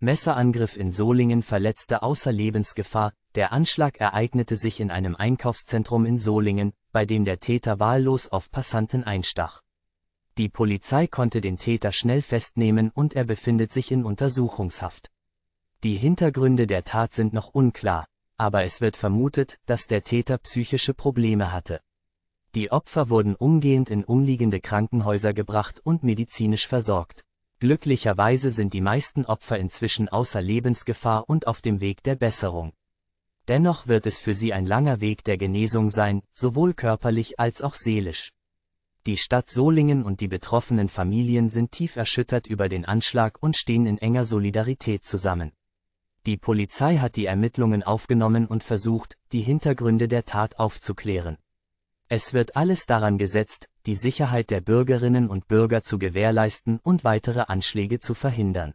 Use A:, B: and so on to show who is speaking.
A: Messerangriff in Solingen verletzte außer Lebensgefahr, der Anschlag ereignete sich in einem Einkaufszentrum in Solingen, bei dem der Täter wahllos auf Passanten einstach. Die Polizei konnte den Täter schnell festnehmen und er befindet sich in Untersuchungshaft. Die Hintergründe der Tat sind noch unklar, aber es wird vermutet, dass der Täter psychische Probleme hatte. Die Opfer wurden umgehend in umliegende Krankenhäuser gebracht und medizinisch versorgt. Glücklicherweise sind die meisten Opfer inzwischen außer Lebensgefahr und auf dem Weg der Besserung. Dennoch wird es für sie ein langer Weg der Genesung sein, sowohl körperlich als auch seelisch. Die Stadt Solingen und die betroffenen Familien sind tief erschüttert über den Anschlag und stehen in enger Solidarität zusammen. Die Polizei hat die Ermittlungen aufgenommen und versucht, die Hintergründe der Tat aufzuklären. Es wird alles daran gesetzt, die Sicherheit der Bürgerinnen und Bürger zu gewährleisten und weitere Anschläge
B: zu verhindern.